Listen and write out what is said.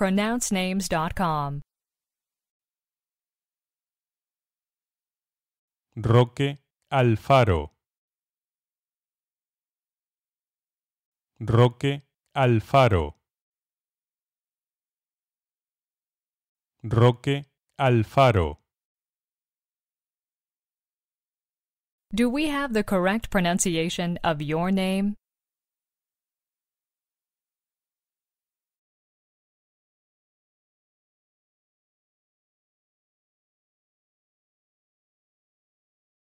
pronouncenames.com. Roque Alfaro. Roque Alfaro. Roque Alfaro. Do we have the correct pronunciation of your name?